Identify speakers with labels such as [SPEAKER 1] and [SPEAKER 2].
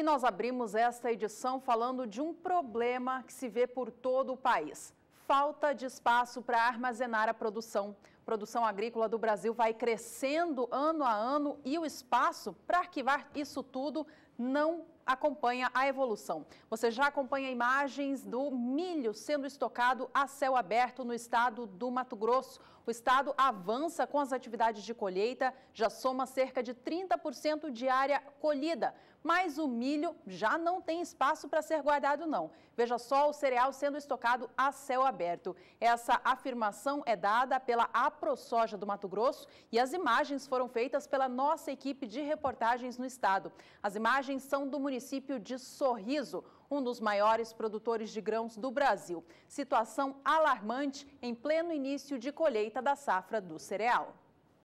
[SPEAKER 1] E nós abrimos esta edição falando de um problema que se vê por todo o país: falta de espaço para armazenar a produção. A produção agrícola do Brasil vai crescendo ano a ano e o espaço para arquivar isso tudo não acompanha a evolução. Você já acompanha imagens do milho sendo estocado a céu aberto no estado do Mato Grosso. O estado avança com as atividades de colheita, já soma cerca de 30% de área colhida, mas o milho já não tem espaço para ser guardado não. Veja só o cereal sendo estocado a céu aberto. Essa afirmação é dada pela AproSoja do Mato Grosso e as imagens foram feitas pela nossa equipe de reportagens no estado. As imagens são do município de Sorriso, um dos maiores produtores de grãos do Brasil. Situação alarmante em pleno início de colheita da safra do cereal.